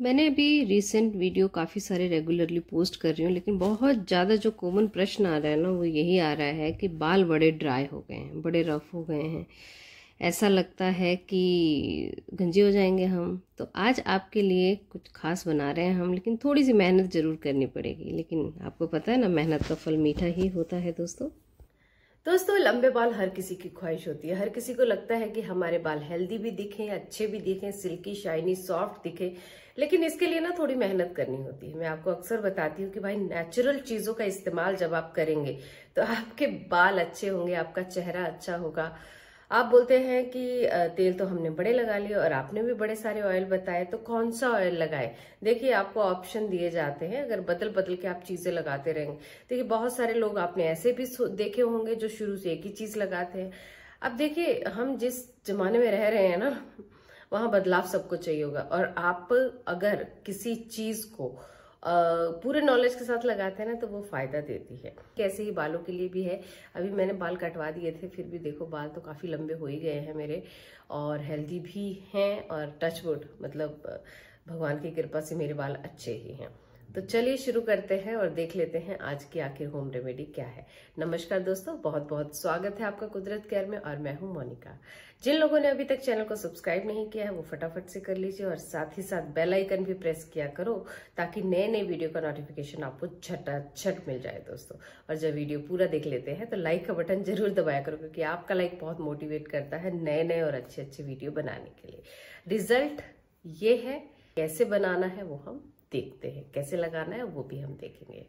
मैंने अभी recent video काफ़ी सारे रेगुलरली पोस्ट कर रही हूँ लेकिन बहुत ज़्यादा जो कॉमन प्रश्न आ रहा है ना वो यही आ रहा है कि बाल बड़े ड्राई हो गए हैं बड़े रफ़ हो गए हैं ऐसा लगता है कि गंजे हो जाएंगे हम तो आज आपके लिए कुछ खास बना रहे हैं हम लेकिन थोड़ी सी मेहनत ज़रूर करनी पड़ेगी लेकिन आपको पता है ना मेहनत का फल मीठा ही होता है दोस्तों दोस्तों लंबे बाल हर किसी की ख्वाहिश होती है हर किसी को लगता है कि हमारे बाल हेल्दी भी दिखें अच्छे भी दिखें सिल्की शाइनी सॉफ्ट दिखे लेकिन इसके लिए ना थोड़ी मेहनत करनी होती है मैं आपको अक्सर बताती हूँ कि भाई नेचुरल चीजों का इस्तेमाल जब आप करेंगे तो आपके बाल अच्छे होंगे आपका चेहरा अच्छा होगा आप बोलते हैं कि तेल तो हमने बड़े लगा लिए और आपने भी बड़े सारे ऑयल बताए तो कौन सा ऑयल लगाए देखिए आपको ऑप्शन दिए जाते हैं अगर बदल बदल के आप चीजें लगाते रहेंगे देखिए बहुत सारे लोग आपने ऐसे भी देखे होंगे जो शुरू से एक ही चीज लगाते हैं अब देखिए हम जिस जमाने में रह रहे हैं ना वहां बदलाव सबको चाहिए होगा और आप अगर किसी चीज को पूरे नॉलेज के साथ लगाते हैं ना तो वो फ़ायदा देती है कैसे ही बालों के लिए भी है अभी मैंने बाल कटवा दिए थे फिर भी देखो बाल तो काफ़ी लंबे हो ही गए हैं मेरे और हेल्दी भी हैं और टचवुड मतलब भगवान की कृपा से मेरे बाल अच्छे ही हैं तो चलिए शुरू करते हैं और देख लेते हैं आज की आखिर होम रेमेडी क्या है नमस्कार दोस्तों बहुत बहुत स्वागत है आपका कुदरत केयर में और मैं हूं मोनिका जिन लोगों ने अभी तक चैनल को सब्सक्राइब नहीं किया है वो फटाफट से कर लीजिए और साथ ही साथ बेल आइकन भी प्रेस किया करो ताकि नए नए वीडियो का नोटिफिकेशन आपको छटा छट मिल जाए दोस्तों और जब वीडियो पूरा देख लेते हैं तो लाइक का बटन जरूर दबाया करो क्योंकि आपका लाइक बहुत मोटिवेट करता है नए नए और अच्छे अच्छे वीडियो बनाने के लिए रिजल्ट ये है कैसे बनाना है वो हम देखते हैं कैसे लगाना है वो भी हम देखेंगे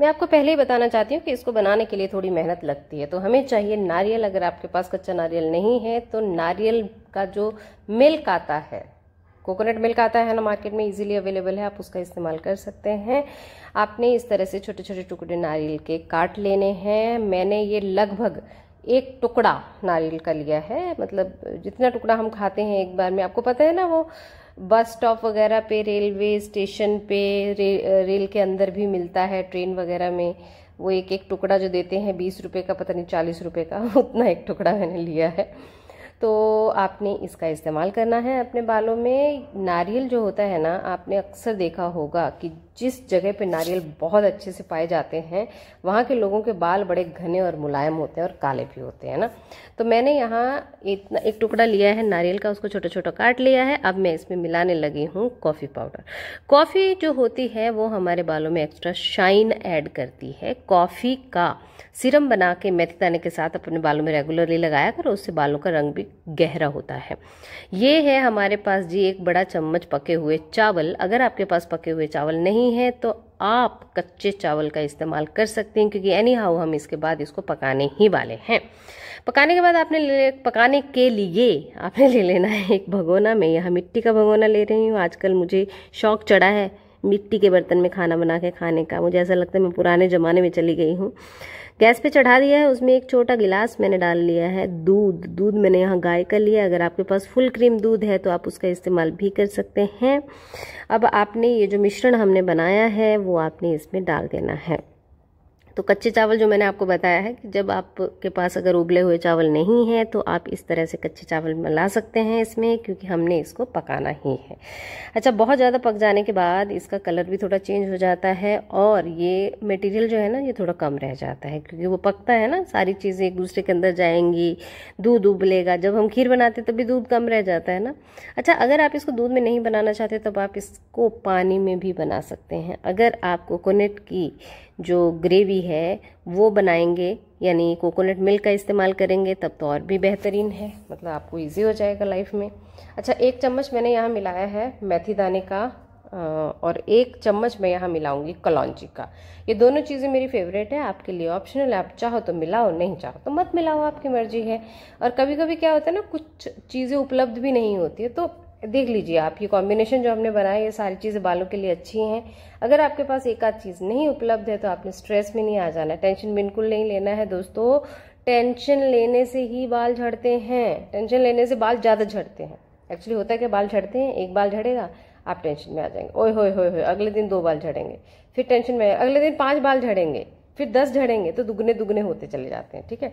मैं आपको पहले ही बताना चाहती हूँ कि इसको बनाने के लिए थोड़ी मेहनत लगती है तो हमें चाहिए नारियल अगर आपके पास कच्चा नारियल नहीं है तो नारियल का जो मिल्क आता है कोकोनट मिल्क आता है ना मार्केट में इजीली अवेलेबल है आप उसका इस्तेमाल कर सकते हैं आपने इस तरह से छोटे छोटे टुकड़े नारियल के काट लेने हैं मैंने ये लगभग एक टुकड़ा नारियल का लिया है मतलब जितना टुकड़ा हम खाते हैं एक बार में आपको पता है ना वो बस स्टॉप वगैरह पे रेलवे स्टेशन पे रे, रेल के अंदर भी मिलता है ट्रेन वगैरह में वो एक एक टुकड़ा जो देते हैं बीस रुपए का पता नहीं चालीस रुपए का उतना एक टुकड़ा मैंने लिया है तो तो आपने इसका इस्तेमाल करना है अपने बालों में नारियल जो होता है ना आपने अक्सर देखा होगा कि जिस जगह पे नारियल बहुत अच्छे से पाए जाते हैं वहाँ के लोगों के बाल बड़े घने और मुलायम होते हैं और काले भी होते हैं ना तो मैंने यहाँ इतना एक टुकड़ा लिया है नारियल का उसको छोटा छोटा काट लिया है अब मैं इसमें मिलाने लगी हूँ कॉफ़ी पाउडर कॉफ़ी जो होती है वो हमारे बालों में एक्स्ट्रा शाइन ऐड करती है कॉफ़ी का सिरम बना के मेथी दाने के साथ अपने बालों में रेगुलरली लगाया करो उससे बालों का रंग भी गहरा गहरा होता है ये है हमारे पास जी एक बड़ा चम्मच पके हुए चावल अगर आपके पास पके हुए चावल नहीं है तो आप कच्चे चावल का इस्तेमाल कर सकते हैं क्योंकि एनी हाउ हम इसके बाद इसको पकाने ही वाले हैं पकाने के बाद आपने ले पकाने के लिए आपने ले लेना है एक भगोना में यहाँ मिट्टी का भगोना ले रही हूँ आजकल मुझे शौक चढ़ा है मिट्टी के बर्तन में खाना बना के खाने का मुझे ऐसा लगता है मैं पुराने ज़माने में चली गई हूँ गैस पे चढ़ा दिया है उसमें एक छोटा गिलास मैंने डाल लिया है दूध दूध मैंने यहाँ गाय का लिया अगर आपके पास फुल क्रीम दूध है तो आप उसका इस्तेमाल भी कर सकते हैं अब आपने ये जो मिश्रण हमने बनाया है वो आपने इसमें डाल देना है तो कच्चे चावल जो मैंने आपको बताया है कि जब आपके पास अगर उबले हुए चावल नहीं है तो आप इस तरह से कच्चे चावल मिला सकते हैं इसमें क्योंकि हमने इसको पकाना ही है अच्छा बहुत ज़्यादा पक जाने के बाद इसका कलर भी थोड़ा चेंज हो जाता है और ये मटेरियल जो है ना ये थोड़ा कम रह जाता है क्योंकि वो पकता है ना सारी चीज़ें एक दूसरे के अंदर जाएंगी दूध उबलेगा जब हम खीर बनाते तब भी दूध कम रह जाता है ना अच्छा अगर आप इसको दूध में नहीं बनाना चाहते तब आप इसको पानी में भी बना सकते हैं अगर आपको कोकोनट की जो ग्रेवी है वो बनाएंगे यानी कोकोनट मिल्क का इस्तेमाल करेंगे तब तो और भी बेहतरीन है मतलब आपको इजी हो जाएगा लाइफ में अच्छा एक चम्मच मैंने यहाँ मिलाया है मेथी दाने का और एक चम्मच मैं यहाँ मिलाऊंगी कलौजी का ये दोनों चीज़ें मेरी फेवरेट है आपके लिए ऑप्शनल है आप चाहो तो मिलाओ नहीं चाहो तो मत मिलाओ आपकी मर्जी है और कभी कभी क्या होता है ना कुछ चीज़ें उपलब्ध भी नहीं होती है तो देख लीजिए आप ये कॉम्बिनेशन जो हमने बनाया ये सारी चीज़ें बालों के लिए अच्छी हैं अगर आपके पास एक आध चीज़ नहीं उपलब्ध है तो आपने स्ट्रेस में नहीं आ जाना टेंशन बिल्कुल नहीं लेना है दोस्तों टेंशन लेने से ही बाल झड़ते हैं टेंशन लेने से बाल ज़्यादा झड़ते हैं एक्चुअली होता है कि बाल झड़ते हैं एक बाल झड़ेगा आप टेंशन में आ जाएंगे ओह हो अगले दिन दो बाल झड़ेंगे फिर टेंशन में अगले दिन पाँच बाल झड़ेंगे फिर दस झड़ेंगे तो दुगने दुगने होते चले जाते हैं ठीक है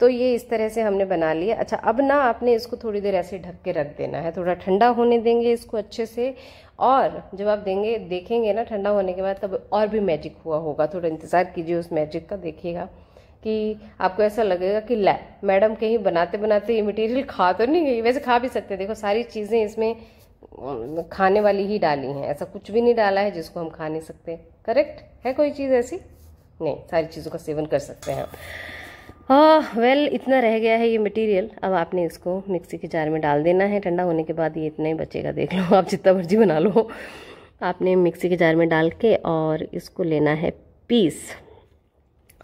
तो ये इस तरह से हमने बना लिया अच्छा अब ना आपने इसको थोड़ी देर ऐसे ढक के रख देना है थोड़ा ठंडा होने देंगे इसको अच्छे से और जब आप देंगे देखेंगे ना ठंडा होने के बाद तब और भी मैजिक हुआ होगा थोड़ा इंतज़ार कीजिए उस मैजिक का देखिएगा कि आपको ऐसा लगेगा कि लै मैडम कहीं बनाते बनाते ये मटेरियल खा तो नहीं गई वैसे खा भी सकते देखो सारी चीज़ें इसमें खाने वाली ही डाली हैं ऐसा कुछ भी नहीं डाला है जिसको हम खा नहीं सकते करेक्ट है कोई चीज़ ऐसी नहीं सारी चीज़ों का सेवन कर सकते हैं हाँ वेल इतना रह गया है ये मटेरियल अब आपने इसको मिक्सी के जार में डाल देना है ठंडा होने के बाद ये इतना ही बचेगा देख लो आप जितना मर्जी बना लो आपने मिक्सी के जार में डाल के और इसको लेना है पीस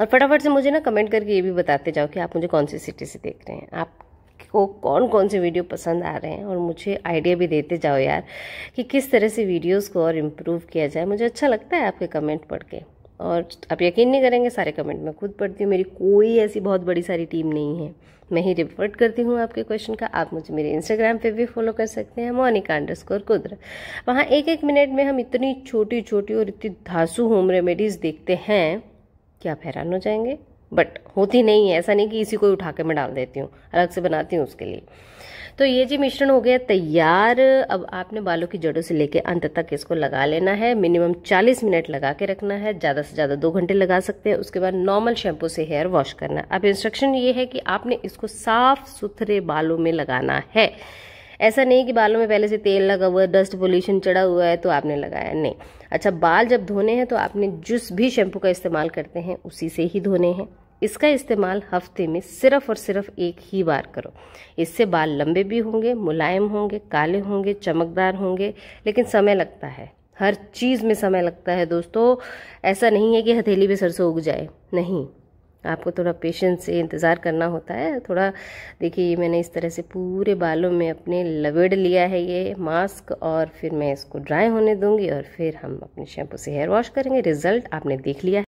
और फटाफट से मुझे ना कमेंट करके ये भी बताते जाओ कि आप मुझे कौन सी सिटी से देख रहे हैं आप को कौन कौन से वीडियो पसंद आ रहे हैं और मुझे आइडिया भी देते जाओ यार कि किस तरह से वीडियोस को और इम्प्रूव किया जाए मुझे अच्छा लगता है आपके कमेंट पढ़ के और आप यकीन नहीं करेंगे सारे कमेंट मैं खुद पढ़ती हूँ मेरी कोई ऐसी बहुत बड़ी सारी टीम नहीं है मैं ही रिपोर्ट करती हूँ आपके क्वेश्चन का आप मुझे मेरे इंस्टाग्राम पे भी फॉलो कर सकते हैं मोनिका अंडर स्कोर कुद्र वहाँ एक एक मिनट में हम इतनी छोटी छोटी और इतनी धासु होम रेमेडीज़ देखते हैं कि आप हैरान हो जाएंगे बट होती नहीं है ऐसा नहीं कि इसी को उठा के मैं डाल देती हूँ अलग से बनाती हूँ उसके लिए तो ये जी मिश्रण हो गया तैयार अब आपने बालों की जड़ों से लेके अंत तक इसको लगा लेना है मिनिमम 40 मिनट लगा के रखना है ज़्यादा से ज़्यादा दो घंटे लगा सकते हैं उसके बाद नॉर्मल शैम्पू से हेयर वॉश करना अब इंस्ट्रक्शन ये है कि आपने इसको साफ़ सुथरे बालों में लगाना है ऐसा नहीं कि बालों में पहले से तेल लगा हुआ है डस्ट पोल्यूशन चढ़ा हुआ है तो आपने लगाया नहीं अच्छा बाल जब धोने हैं तो आपने जिस भी शैम्पू का इस्तेमाल करते हैं उसी से ही धोने हैं इसका इस्तेमाल हफ्ते में सिर्फ और सिर्फ एक ही बार करो इससे बाल लंबे भी होंगे मुलायम होंगे काले होंगे चमकदार होंगे लेकिन समय लगता है हर चीज़ में समय लगता है दोस्तों ऐसा नहीं है कि हथेली में सरसों उग जाए नहीं आपको थोड़ा पेशेंस से इंतज़ार करना होता है थोड़ा देखिए ये मैंने इस तरह से पूरे बालों में अपने लवेड़ लिया है ये मास्क और फिर मैं इसको ड्राई होने दूंगी और फिर हम अपने शैम्पू से हेयर वॉश करेंगे रिजल्ट आपने देख लिया है